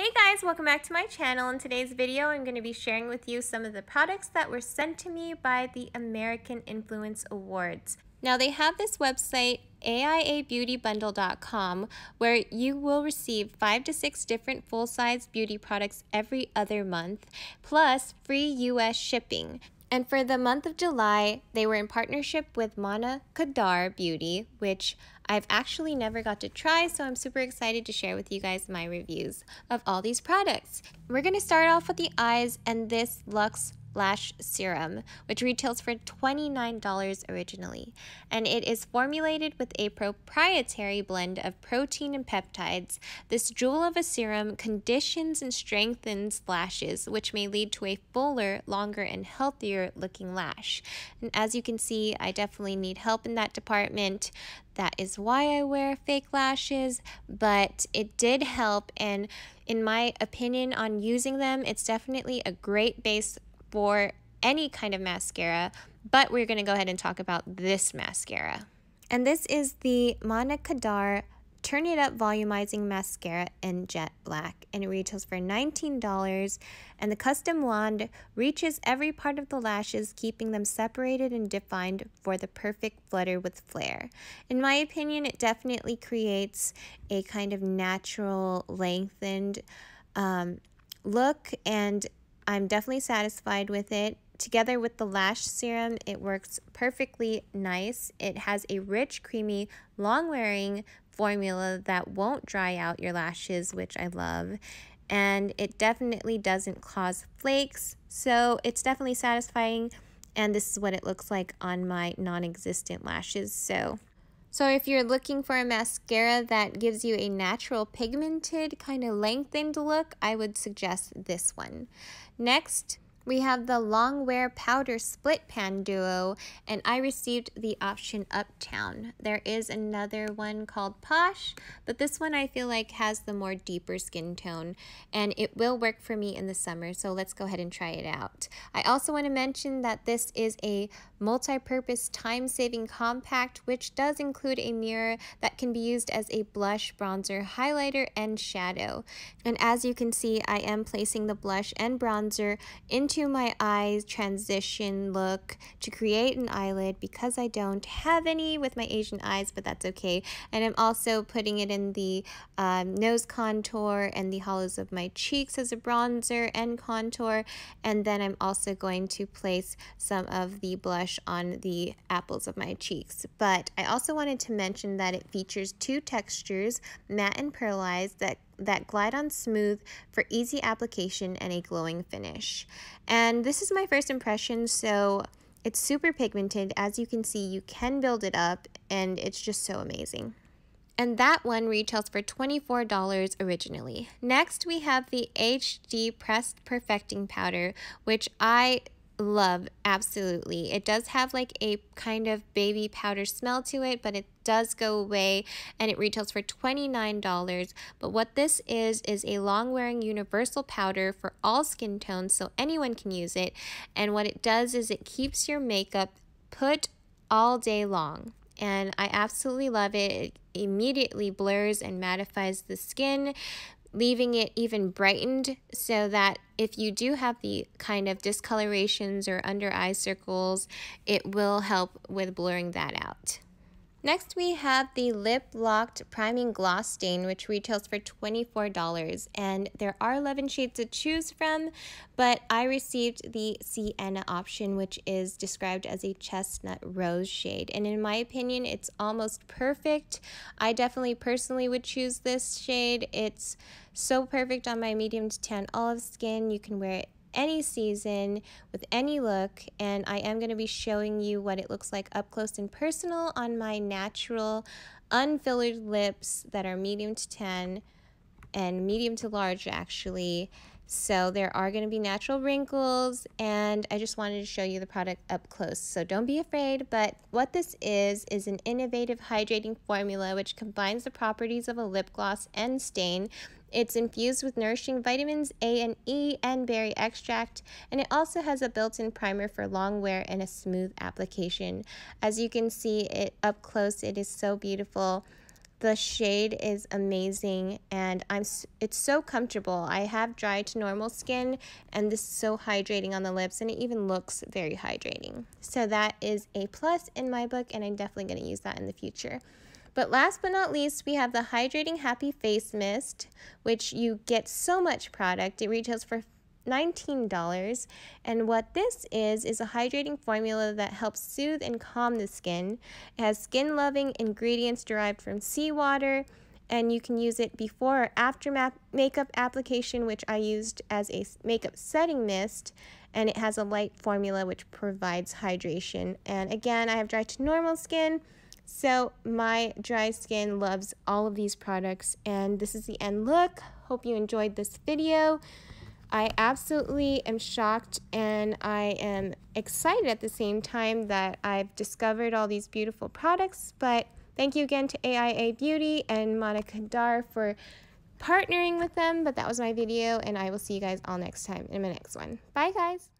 Hey guys, welcome back to my channel. In today's video, I'm going to be sharing with you some of the products that were sent to me by the American Influence Awards. Now they have this website, aiabeautybundle.com, where you will receive five to six different full-size beauty products every other month, plus free U.S. shipping. And for the month of July, they were in partnership with Mana Kadar Beauty, which I've actually never got to try, so I'm super excited to share with you guys my reviews of all these products. We're gonna start off with the eyes, and this Luxe Lash Serum, which retails for $29 originally, and it is formulated with a proprietary blend of protein and peptides. This jewel of a serum conditions and strengthens lashes, which may lead to a fuller, longer, and healthier looking lash. And as you can see, I definitely need help in that department. That is why I wear fake lashes, but it did help. And in my opinion on using them, it's definitely a great base for any kind of mascara, but we're going to go ahead and talk about this mascara. And this is the Mana Kadar Turn It Up Volumizing Mascara in Jet Black. And it retails for $19. And the custom wand reaches every part of the lashes, keeping them separated and defined for the perfect flutter with flair. In my opinion, it definitely creates a kind of natural, lengthened um, look and I'm definitely satisfied with it. Together with the lash serum, it works perfectly nice. It has a rich, creamy, long-wearing formula that won't dry out your lashes, which I love. And it definitely doesn't cause flakes, so it's definitely satisfying. And this is what it looks like on my non-existent lashes, so so if you're looking for a mascara that gives you a natural pigmented kind of lengthened look, I would suggest this one. Next, we have the Longwear Powder Split Pan Duo, and I received the option Uptown. There is another one called Posh, but this one I feel like has the more deeper skin tone, and it will work for me in the summer, so let's go ahead and try it out. I also want to mention that this is a multi-purpose time-saving compact, which does include a mirror that can be used as a blush, bronzer, highlighter, and shadow. And as you can see, I am placing the blush and bronzer into into my eyes transition look to create an eyelid because I don't have any with my Asian eyes, but that's okay. And I'm also putting it in the um, nose contour and the hollows of my cheeks as a bronzer and contour. And then I'm also going to place some of the blush on the apples of my cheeks. But I also wanted to mention that it features two textures, matte and pearlized, that that glide on smooth for easy application and a glowing finish. And this is my first impression, so it's super pigmented. As you can see, you can build it up, and it's just so amazing and that one retails for $24 originally. Next, we have the HD Pressed Perfecting Powder, which I love absolutely. It does have like a kind of baby powder smell to it, but it does go away and it retails for $29. But what this is, is a long wearing universal powder for all skin tones so anyone can use it. And what it does is it keeps your makeup put all day long and I absolutely love it. It immediately blurs and mattifies the skin, leaving it even brightened so that if you do have the kind of discolorations or under eye circles, it will help with blurring that out. Next, we have the Lip Locked Priming Gloss Stain, which retails for $24. And there are 11 shades to choose from, but I received the Sienna option, which is described as a chestnut rose shade. And in my opinion, it's almost perfect. I definitely personally would choose this shade. It's so perfect on my medium to tan olive skin. You can wear it any season with any look and I am going to be showing you what it looks like up close and personal on my natural unfillered lips that are medium to 10 and medium to large actually so there are going to be natural wrinkles and I just wanted to show you the product up close. So don't be afraid, but what this is, is an innovative hydrating formula which combines the properties of a lip gloss and stain it's infused with nourishing vitamins A and E and berry extract, and it also has a built-in primer for long wear and a smooth application. As you can see it up close, it is so beautiful. The shade is amazing and I'm it's so comfortable. I have dry to normal skin and this is so hydrating on the lips and it even looks very hydrating. So that is a plus in my book and I'm definitely going to use that in the future. But last but not least, we have the Hydrating Happy Face Mist, which you get so much product. It retails for $19. And what this is, is a hydrating formula that helps soothe and calm the skin. It has skin loving ingredients derived from seawater, and you can use it before or after makeup application, which I used as a makeup setting mist. And it has a light formula which provides hydration. And again, I have dry to normal skin. So my dry skin loves all of these products and this is the end look. Hope you enjoyed this video. I absolutely am shocked and I am excited at the same time that I've discovered all these beautiful products. But thank you again to AIA Beauty and Monica Dar for partnering with them. But that was my video, and I will see you guys all next time in my next one. Bye, guys.